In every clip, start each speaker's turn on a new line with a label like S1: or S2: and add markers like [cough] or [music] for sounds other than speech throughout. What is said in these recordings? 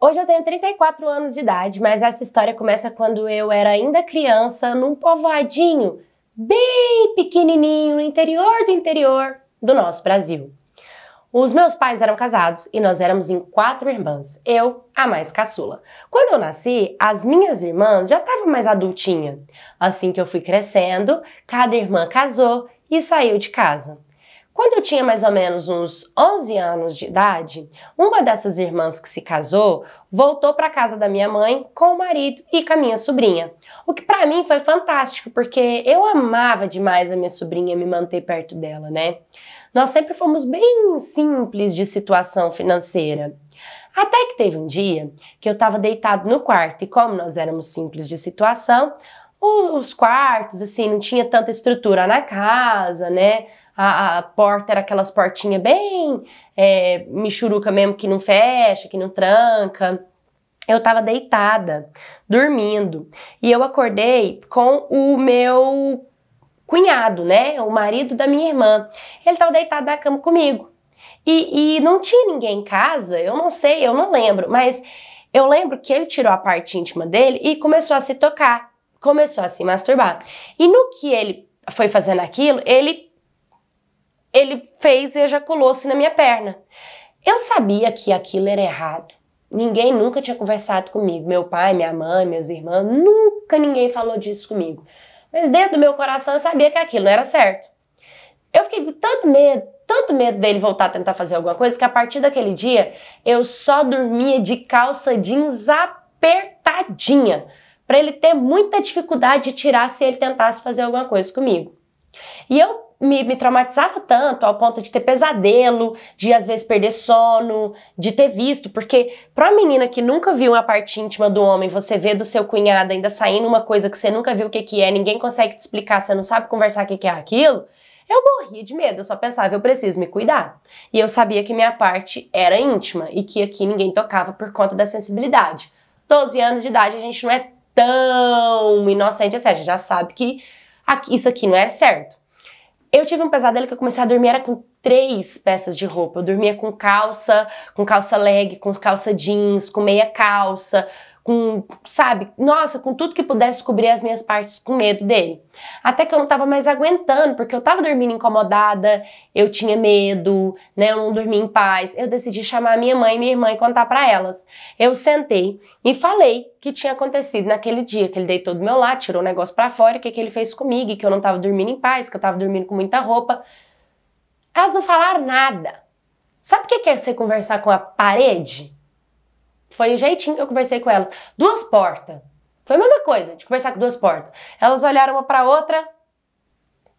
S1: Hoje eu tenho 34 anos de idade, mas essa história começa quando eu era ainda criança num povoadinho bem pequenininho no interior do interior do nosso Brasil. Os meus pais eram casados e nós éramos em quatro irmãs, eu a mais caçula. Quando eu nasci, as minhas irmãs já estavam mais adultinha. Assim que eu fui crescendo, cada irmã casou e saiu de casa. Quando eu tinha mais ou menos uns 11 anos de idade, uma dessas irmãs que se casou voltou para casa da minha mãe com o marido e com a minha sobrinha. O que para mim foi fantástico, porque eu amava demais a minha sobrinha me manter perto dela, né? Nós sempre fomos bem simples de situação financeira. Até que teve um dia que eu estava deitado no quarto e como nós éramos simples de situação, os quartos assim não tinha tanta estrutura na casa, né? a, a porta era aquelas portinhas bem é, michuruca mesmo, que não fecha, que não tranca. Eu tava deitada, dormindo, e eu acordei com o meu cunhado, né? O marido da minha irmã. Ele tava deitado na cama comigo. E, e não tinha ninguém em casa, eu não sei, eu não lembro, mas eu lembro que ele tirou a parte íntima dele e começou a se tocar, começou a se masturbar. E no que ele foi fazendo aquilo, ele ele fez e ejaculou-se assim na minha perna. Eu sabia que aquilo era errado. Ninguém nunca tinha conversado comigo. Meu pai, minha mãe, minhas irmãs, nunca ninguém falou disso comigo. Mas dentro do meu coração eu sabia que aquilo não era certo. Eu fiquei com tanto medo, tanto medo dele voltar a tentar fazer alguma coisa, que a partir daquele dia eu só dormia de calça jeans apertadinha, para ele ter muita dificuldade de tirar se ele tentasse fazer alguma coisa comigo. E eu me, me traumatizava tanto ao ponto de ter pesadelo, de às vezes perder sono, de ter visto, porque pra menina que nunca viu uma parte íntima do homem, você vê do seu cunhado ainda saindo uma coisa que você nunca viu o que, que é, ninguém consegue te explicar, você não sabe conversar o que, que é aquilo. Eu morria de medo, eu só pensava, eu preciso me cuidar. E eu sabia que minha parte era íntima e que aqui ninguém tocava por conta da sensibilidade. 12 anos de idade, a gente não é tão inocente assim, a gente já sabe que aqui, isso aqui não é certo. Eu tive um pesadelo que eu comecei a dormir era com três peças de roupa. Eu dormia com calça, com calça leg, com calça jeans, com meia calça, com, sabe, nossa, com tudo que pudesse cobrir as minhas partes com medo dele. Até que eu não tava mais aguentando, porque eu tava dormindo incomodada, eu tinha medo, né, eu não dormia em paz. Eu decidi chamar minha mãe e minha irmã e contar para elas. Eu sentei e falei que tinha acontecido naquele dia, que ele deitou do meu lado, tirou o negócio para fora, o que, que ele fez comigo, que eu não tava dormindo em paz, que eu tava dormindo com muita roupa. Elas não falaram nada. Sabe o que é você conversar com a parede? Foi o jeitinho que eu conversei com elas. Duas portas. Foi a mesma coisa, de conversar com duas portas. Elas olharam uma para outra,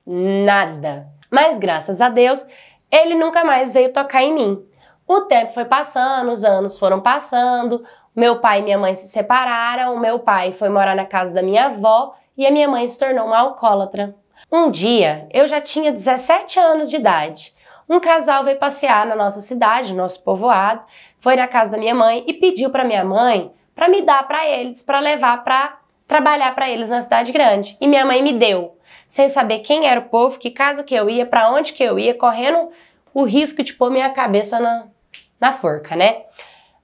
S1: nada. Mas graças a Deus, ele nunca mais veio tocar em mim. O tempo foi passando, os anos foram passando, meu pai e minha mãe se separaram, meu pai foi morar na casa da minha avó e a minha mãe se tornou uma alcoólatra. Um dia, eu já tinha 17 anos de idade um casal veio passear na nossa cidade, nosso povoado, foi na casa da minha mãe e pediu para minha mãe para me dar para eles, para levar para trabalhar para eles na cidade grande. E minha mãe me deu, sem saber quem era o povo, que casa que eu ia, para onde que eu ia, correndo o risco de pôr minha cabeça na, na forca, né?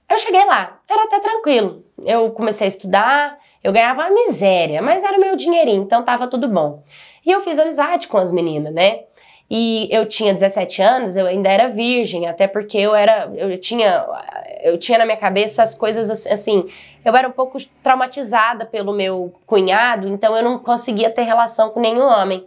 S1: Eu cheguei lá, era até tranquilo. Eu comecei a estudar, eu ganhava uma miséria, mas era o meu dinheirinho, então tava tudo bom. E eu fiz amizade com as meninas, né? E eu tinha 17 anos, eu ainda era virgem, até porque eu era, eu tinha, eu tinha na minha cabeça as coisas assim, eu era um pouco traumatizada pelo meu cunhado, então eu não conseguia ter relação com nenhum homem.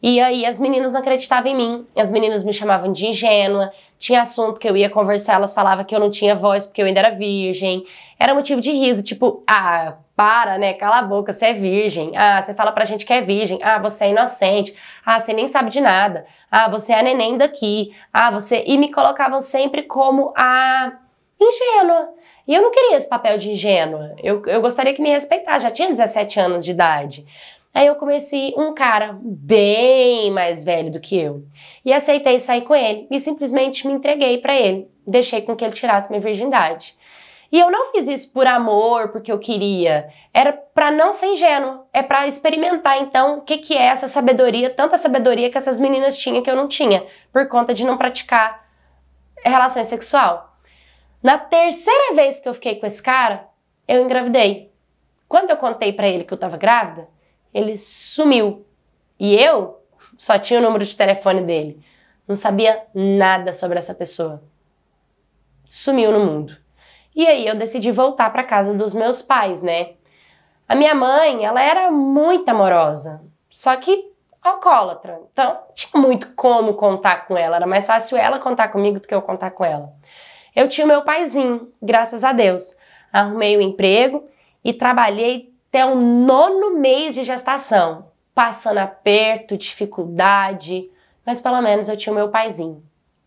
S1: E aí as meninas não acreditavam em mim, as meninas me chamavam de ingênua, tinha assunto que eu ia conversar, elas falavam que eu não tinha voz porque eu ainda era virgem. Era motivo de riso, tipo, ah, para, né? Cala a boca, você é virgem. Ah, você fala pra gente que é virgem. Ah, você é inocente. Ah, você nem sabe de nada. Ah, você é neném daqui. Ah, você. E me colocavam sempre como a ingênua. E eu não queria esse papel de ingênua. Eu, eu gostaria que me respeitasse. Já tinha 17 anos de idade. Aí eu comecei um cara bem mais velho do que eu. E aceitei sair com ele e simplesmente me entreguei para ele. Deixei com que ele tirasse minha virgindade. E eu não fiz isso por amor, porque eu queria. Era para não ser ingênuo, é para experimentar então o que, que é essa sabedoria, tanta sabedoria que essas meninas tinham que eu não tinha, por conta de não praticar relação sexual. Na terceira vez que eu fiquei com esse cara, eu engravidei. Quando eu contei para ele que eu tava grávida, ele sumiu. E eu só tinha o número de telefone dele. Não sabia nada sobre essa pessoa. Sumiu no mundo. E aí eu decidi voltar para casa dos meus pais, né? A minha mãe, ela era muito amorosa, só que alcoólatra. Então, tinha muito como contar com ela, era mais fácil ela contar comigo do que eu contar com ela. Eu tinha o meu paizinho, graças a Deus. Arrumei o um emprego e trabalhei até o nono mês de gestação, passando aperto, dificuldade, mas pelo menos eu tinha o meu paizinho.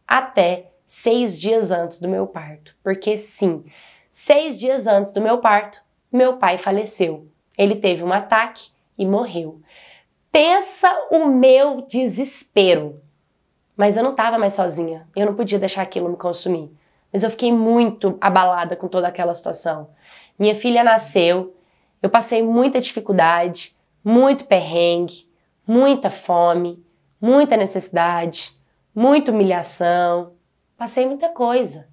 S1: Até seis dias antes do meu parto. Porque, sim, seis dias antes do meu parto, meu pai faleceu. Ele teve um ataque e morreu. Pensa o meu desespero. Mas eu não estava mais sozinha. Eu não podia deixar aquilo me consumir. Mas eu fiquei muito abalada com toda aquela situação. Minha filha nasceu, eu passei muita dificuldade, muito perrengue, muita fome, muita necessidade, muita humilhação, Passei muita coisa.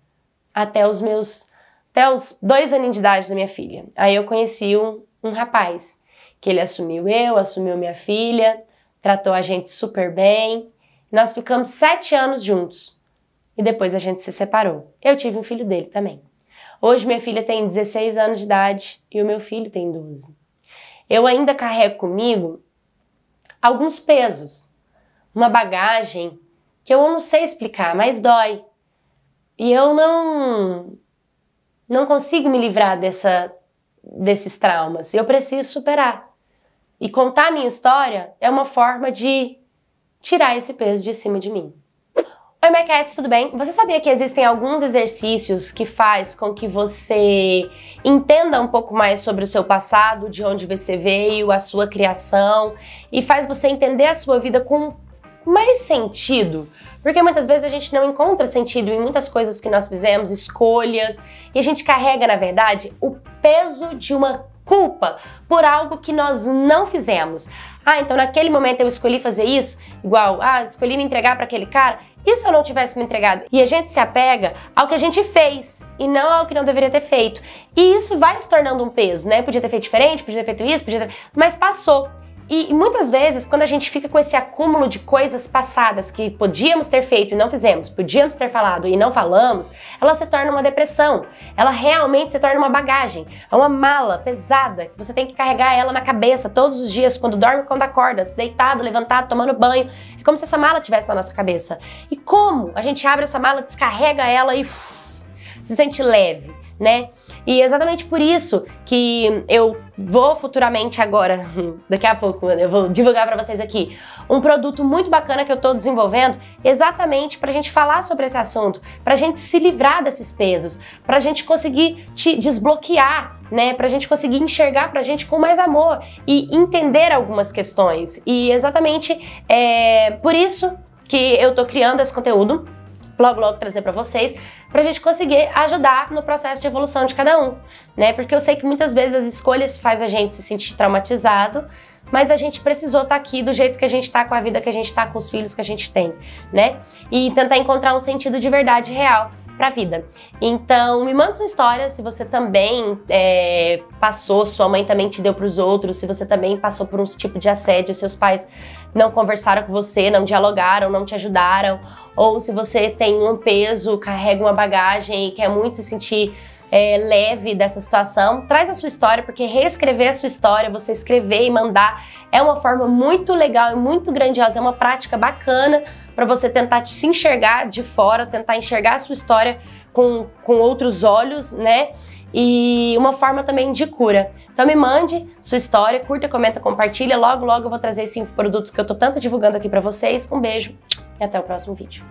S1: Até os meus. Até os dois anos de idade da minha filha. Aí eu conheci um, um rapaz, que ele assumiu eu, assumiu minha filha, tratou a gente super bem. Nós ficamos sete anos juntos. E depois a gente se separou. Eu tive um filho dele também. Hoje minha filha tem 16 anos de idade e o meu filho tem 12. Eu ainda carrego comigo alguns pesos, uma bagagem que eu não sei explicar, mas dói. E eu não não consigo me livrar dessa desses traumas. Eu preciso superar. E contar minha história é uma forma de tirar esse peso de cima de mim. Oi, Maquettes, tudo bem? Você sabia que existem alguns exercícios que faz com que você entenda um pouco mais sobre o seu passado, de onde você veio, a sua criação, e faz você entender a sua vida com mais sentido. Porque muitas vezes a gente não encontra sentido em muitas coisas que nós fizemos, escolhas, e a gente carrega, na verdade, o peso de uma culpa por algo que nós não fizemos. Ah, então naquele momento eu escolhi fazer isso, igual, ah, escolhi me entregar para aquele cara. E se eu não tivesse me entregado? E a gente se apega ao que a gente fez e não ao que não deveria ter feito. E isso vai se tornando um peso, né? Podia ter feito diferente, podia ter feito isso, podia ter... mas passou. E muitas vezes, quando a gente fica com esse acúmulo de coisas passadas que podíamos ter feito e não fizemos, podíamos ter falado e não falamos, ela se torna uma depressão. Ela realmente se torna uma bagagem, é uma mala pesada que você tem que carregar ela na cabeça todos os dias, quando dorme, quando acorda, deitado, levantado, tomando banho. É como se essa mala tivesse na nossa cabeça. E como a gente abre essa mala, descarrega ela e uff, se sente leve? né? E exatamente por isso que eu vou futuramente agora, [laughs] daqui a pouco eu vou divulgar para vocês aqui, um produto muito bacana que eu estou desenvolvendo exatamente para a gente falar sobre esse assunto, para a gente se livrar desses pesos, para a gente conseguir te desbloquear né, para a gente conseguir enxergar para a gente com mais amor e entender algumas questões. E exatamente é por isso que eu tô criando esse conteúdo logo logo trazer para vocês, para a gente conseguir ajudar no processo de evolução de cada um, né? Porque eu sei que muitas vezes as escolhas faz a gente se sentir traumatizado, mas a gente precisou estar tá aqui do jeito que a gente está, com a vida que a gente está, com os filhos que a gente tem, né? E tentar encontrar um sentido de verdade real para a vida. Então, me manda sua história se você também é, passou, sua mãe também te deu para os outros, se você também passou por um tipo de assédio, seus pais não conversaram com você, não dialogaram, não te ajudaram, ou se você tem um peso, carrega uma bagagem e quer muito se sentir é, leve dessa situação. Traz a sua história, porque reescrever a sua história, você escrever e mandar, é uma forma muito legal e muito grandiosa, é uma prática bacana para você tentar se enxergar de fora, tentar enxergar a sua história com, com outros olhos, né? E uma forma também de cura. Então me mande sua história, curta, comenta, compartilha. Logo, logo eu vou trazer esses cinco produtos que eu tô tanto divulgando aqui para vocês. Um beijo e até o próximo vídeo.